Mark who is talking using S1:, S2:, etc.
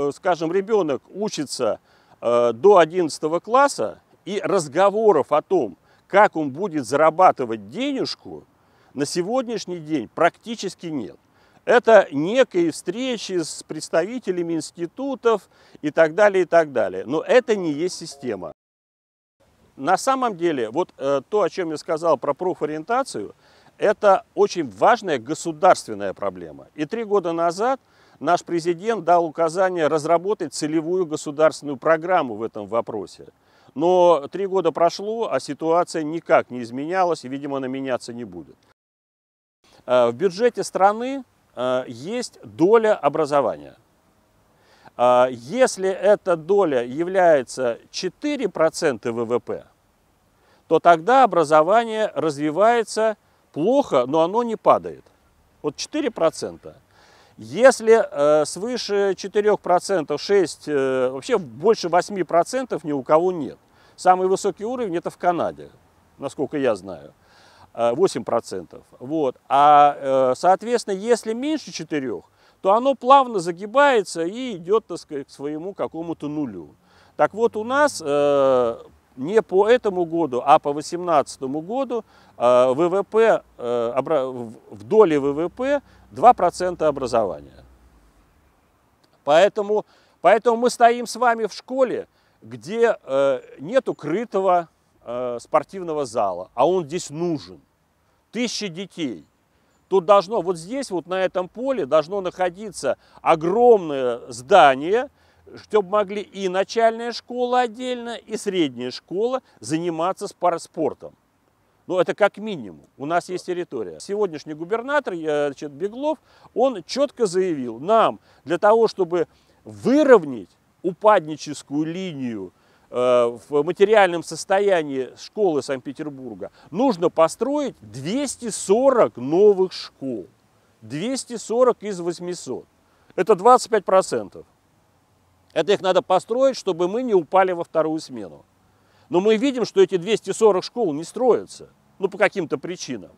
S1: Э, скажем, ребенок учится э, до 11 класса, и разговоров о том, как он будет зарабатывать денежку, на сегодняшний день практически нет. Это некие встречи с представителями институтов и так далее, и так далее. Но это не есть система. На самом деле, вот э, то, о чем я сказал про профориентацию, это очень важная государственная проблема. И три года назад наш президент дал указание разработать целевую государственную программу в этом вопросе. Но три года прошло, а ситуация никак не изменялась и, видимо, она меняться не будет. Э, в бюджете страны э, есть доля образования. Э, если эта доля является 4% ВВП, то тогда образование развивается плохо, но оно не падает. Вот 4%. Если э, свыше 4%, 6, э, вообще больше 8% ни у кого нет. Самый высокий уровень это в Канаде, насколько я знаю. 8%. Э, вот. А, э, соответственно, если меньше 4, то оно плавно загибается и идет, так сказать, к своему какому-то нулю. Так вот, у нас э, не по этому году, а по 2018 году э, ВВП, э, в доле ВВП 2% образования. Поэтому, поэтому мы стоим с вами в школе, где э, нет укрытого спортивного зала, а он здесь нужен. Тысячи детей. Тут должно, вот здесь, вот на этом поле, должно находиться огромное здание – чтобы могли и начальная школа отдельно, и средняя школа заниматься спортом. Но ну, это как минимум. У нас есть территория. Сегодняшний губернатор значит, Беглов, он четко заявил нам, для того, чтобы выровнять упадническую линию э, в материальном состоянии школы Санкт-Петербурга, нужно построить 240 новых школ. 240 из 800. Это 25 процентов. Это их надо построить, чтобы мы не упали во вторую смену. Но мы видим, что эти 240 школ не строятся, ну по каким-то причинам.